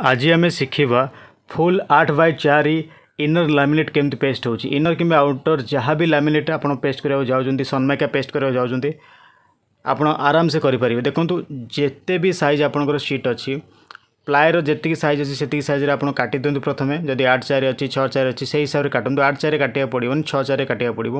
आज आम शिखा फुल आठ बै चार इनर लामेट के पेस्ट होनर कि आउटर जहाँ भी लामेट आप पेस्ट कराया जाऊँगी सनमैका पेस्ट करा जाऊँगी आपड़ आराम से करें देखो तो, जिते भी सैज आपणकर सीट अच्छी ପ୍ଲାଏର ଯେତିକି ସାଇଜ୍ ଅଛି ସେତିକି ସାଇଜ୍ରେ ଆପଣ କାଟି ଦିଅନ୍ତୁ ପ୍ରଥମେ ଯଦି ଆଠ ଚାରି ଅଛି ଛଅ ଚାରି ଅଛି ସେହି ହିସାବରେ କାଟନ୍ତୁ ଆଠ ଚାରିରେ କାଟିବାକୁ ପଡ଼ିବନି ଛଅ ଚାରିରେ କାଟିବାକୁ ପଡ଼ିବ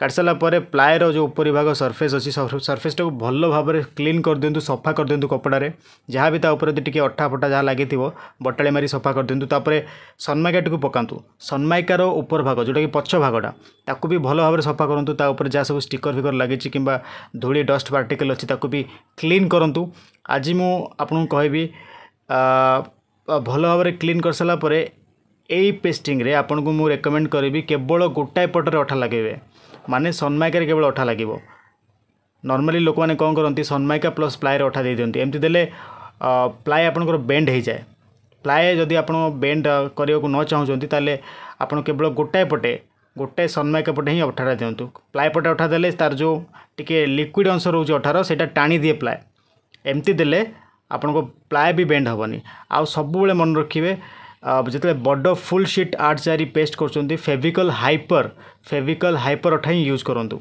କାଟିସାରିଲା ପରେ ପ୍ଲାଏର ଯେଉଁ ଉପରିଭାଗ ସର୍ଫେସ୍ ଅଛି ସର୍ଫେସ୍ଟାକୁ ଭଲ ଭାବରେ କ୍ଲିନ୍ କରିଦିଅନ୍ତୁ ସଫା କରିଦିଅନ୍ତୁ କପଡ଼ାରେ ଯାହା ବି ତା ଉପରେ ଟିକିଏ ଅଠା ଫଟା ଯାହା ଲାଗିଥିବ ବଟାଳି ମାରି ସଫା କରିଦିଅନ୍ତୁ ତାପରେ ସନମାଇକାଟିକୁ ପକାନ୍ତୁ ସନମାଇକାର ଉପର ଭାଗ ଯେଉଁଟାକି ପଛ ଭାଗଟା ତାକୁ ବି ଭଲ ଭାବରେ ସଫା କରନ୍ତୁ ତା ଉପରେ ଯାହା ସବୁ ଷ୍ଟିକର ଫିକର ଲାଗିଛି କିମ୍ବା ଧୂଳି ଡଷ୍ଟ ପାର୍ଟିକଲ୍ ଅଛି ତାକୁ ବି କ୍ଲିନ୍ କରନ୍ତୁ ଆଜି ମୁଁ ଆପଣଙ୍କୁ କହିବି ଭଲ ଭାବରେ କ୍ଲିନ୍ କରିସାରିଲା ପରେ ଏଇ ପେଷ୍ଟିଂରେ ଆପଣଙ୍କୁ ମୁଁ ରେକମେଣ୍ଡ କରିବି କେବଳ ଗୋଟାଏ ପଟରେ ଅଠା ଲଗାଇବେ ମାନେ ସନମାଇକାରେ କେବଳ ଅଠା ଲାଗିବ ନର୍ମାଲି ଲୋକମାନେ କ'ଣ କରନ୍ତି ସନମାଇକା ପ୍ଲସ୍ ପ୍ଲାଏରେ ଅଠା ଦେଇଦିଅନ୍ତି ଏମିତି ଦେଲେ ପ୍ଲାଏ ଆପଣଙ୍କର ବେଣ୍ଡ ହେଇଯାଏ ପ୍ଲାଏ ଯଦି ଆପଣ ବେଣ୍ଡ କରିବାକୁ ନ ଚାହୁଁଛନ୍ତି ତାହେଲେ ଆପଣ କେବଳ ଗୋଟାଏ ପଟେ ଗୋଟାଏ ସନମାଇକା ପଟେ ହିଁ ଅଠାଟା ଦିଅନ୍ତୁ ପ୍ଲାଏ ପଟେ ଅଠା ଦେଲେ ତା'ର ଯେଉଁ ଟିକିଏ ଲିକ୍ୱିଡ଼ ଅଂଶ ରହୁଛି ଅଠାର ସେଇଟା ଟାଣି ଦିଏ ପ୍ଲାଏ ଏମିତି ଦେଲେ ଆପଣଙ୍କ ପ୍ଲାଏ ବି ବେଣ୍ଡ ହେବନି ଆଉ ସବୁବେଳେ ମନେ ରଖିବେ ଯେତେବେଳେ ବଡ଼ ଫୁଲ୍ ସିଟ୍ ଆର୍ଟ ଚାରି ପେଷ୍ଟ କରୁଛନ୍ତି ଫେଭିକଲ୍ ହାଇପର୍ ଫେଭିକଲ୍ ହାଇପର୍ ଅଠା ହିଁ ୟୁଜ୍ କରନ୍ତୁ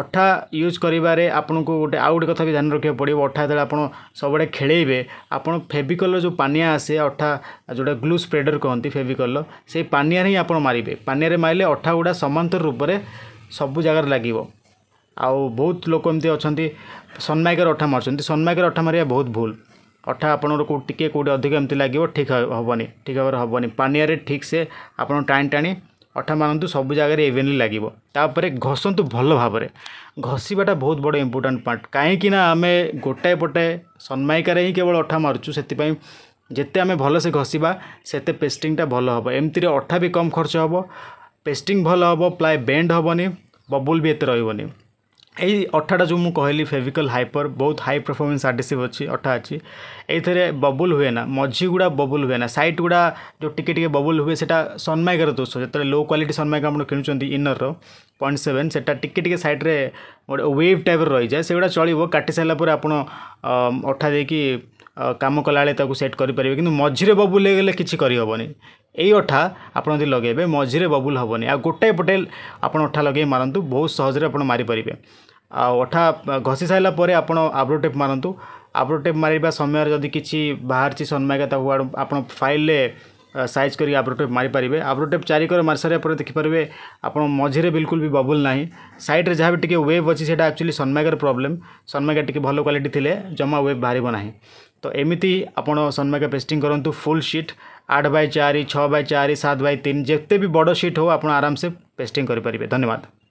ଅଠା ୟୁଜ୍ କରିବାରେ ଆପଣଙ୍କୁ ଗୋଟେ ଆଉ ଗୋଟେ କଥା ବି ଧ୍ୟାନ ରଖିବାକୁ ପଡ଼ିବ ଅଠା ଯେତେବେଳେ ଆପଣ ସବୁବେଳେ ଖେଳେଇବେ ଆପଣ ଫେଭିକଲ୍ର ଯେଉଁ ପାନିଆ ଆସେ ଅଠା ଯେଉଁଟା ଗ୍ଲୁ ସ୍ପ୍ରେଡର୍ କହନ୍ତି ଫେଭିକଲ୍ର ସେଇ ପାନିଆରେ ହିଁ ଆପଣ ମାରିବେ ପାନିଆରେ ମାରିଲେ ଅଠା ଗୁଡ଼ା ସମାନ୍ତର ରୂପରେ ସବୁ ଜାଗାରେ ଲାଗିବ ଆଉ ବହୁତ ଲୋକ ଏମିତି ଅଛନ୍ତି ସନମାଇକାରେ ଅଠା ମାରୁଛନ୍ତି ସନମାଇକାରେ ଅଠା ମାରିବା ବହୁତ ଭୁଲ ଅଠା ଆପଣଙ୍କର କେଉଁ ଟିକେ କେଉଁଠି ଅଧିକ ଏମିତି ଲାଗିବ ଠିକ୍ ହେବନି ଠିକ୍ ଭାବରେ ହେବନି ପାନିଆରେ ଠିକ୍ ସେ ଆପଣ ଟାଣି ଟାଣି ଅଠା ମାରନ୍ତୁ ସବୁ ଜାଗାରେ ଇଭେନଲି ଲାଗିବ ତାପରେ ଘଷନ୍ତୁ ଭଲ ଭାବରେ ଘଷିବାଟା ବହୁତ ବଡ଼ ଇମ୍ପୋର୍ଟାଣ୍ଟ ପାର୍ଟ କାହିଁକିନା ଆମେ ଗୋଟାଏ ପଟେ ସନମାଇକାରେ ହିଁ କେବଳ ଅଠା ମାରୁଛୁ ସେଥିପାଇଁ ଯେତେ ଆମେ ଭଲସେ ଘଷିବା ସେତେ ପେଷ୍ଟିଂଟା ଭଲ ହେବ ଏମିତିରେ ଅଠା ବି କମ୍ ଖର୍ଚ୍ଚ ହେବ ପେଷ୍ଟିଂ ଭଲ ହେବ ପ୍ଲାଏ ବେଣ୍ଡ ହେବନି ବବୁଲ୍ ବି ଏତେ ରହିବନି এই ଅଠାଟା ଯେଉଁ ମୁଁ କହିଲି ଫେଭିକଲ୍ ହାଇପର୍ ବହୁତ ହାଇ ପରଫର୍ମାନ୍ସ ଆଡ଼େସିଭ୍ ଅଛି ଅଠା ଅଛି ଏଇଥିରେ ବବୁଲ୍ ହୁଏ ନା ମଝି ଗୁଡ଼ା ବବୁଲ୍ ହୁଏ ନା ସାଇଟ୍ ଗୁଡ଼ା ଯେଉଁ ଟିକେ ଟିକେ ବବୁଲ୍ ହୁଏ ସେଇଟା ସନ୍ମାଇକାର ଦୋଷ ଯେତେବେଳେ ଲୋ କ୍ୱାଲିଟି ସନ୍ମାଇକା ଆପଣ କିଣୁଛନ୍ତି ଇନର୍ର ପଏଣ୍ଟ ସେଭେନ୍ ସେଇଟା ଟିକେ ଟିକେ ସାଇଟ୍ରେ ଗୋଟେ ୱେଭ୍ ଟାଇପ୍ର ରହିଯାଏ ସେଗୁଡ଼ା ଚଳିବ କାଟି ସାରିଲା ପରେ ଆପଣ ଅଠା ଦେଇକି କାମ କଲାବେଳେ ତାକୁ ସେଟ୍ କରିପାରିବେ କିନ୍ତୁ ମଝିରେ ବବୁଲ ହେଇଗଲେ କିଛି କରିହେବନି ଏଇ ଅଠା ଆପଣ ଯଦି ଲଗାଇବେ ମଝିରେ ବବୁଲ ହେବନି ଆଉ ଗୋଟାଏ ପଟେ ଆପଣ ଅଠା ଲଗାଇ ମାରନ୍ତୁ ବହୁତ ସହଜରେ ଆପଣ ମାରିପାରିବେ ଆଉ ଅଠା ଘଷି ସାରିଲା ପରେ ଆପଣ ଆବ୍ରୋ ଟେପ୍ ମାରନ୍ତୁ ଆବ୍ରୋ ଟେପ୍ ମାରିବା ସମୟରେ ଯଦି କିଛି ବାହାରିଛି ସନ୍ମାଇକା ତାକୁ ଆପଣ ଫାଇଲ୍ରେ सैज कर आब्रोटेप मारिपारे आब्रोटेप चारिकर मार सारे देखिपर आप मझे बिल्कुल भी बबुल ना सैड्रे जहाँ भी वेव अच्छी से एक्चुअली सनमैगर प्रोब्लेम सनमैगर टी भल क्वाटी थे जमा वेव बाहर ना तो एमती आपमैगर पेस्ट करूँ फुल सीट आठ बै चार छः बै चार सात बै तीन जिते भी बड़ सीट हो आप आराम से पेस्टिंग करेंगे धन्यवाद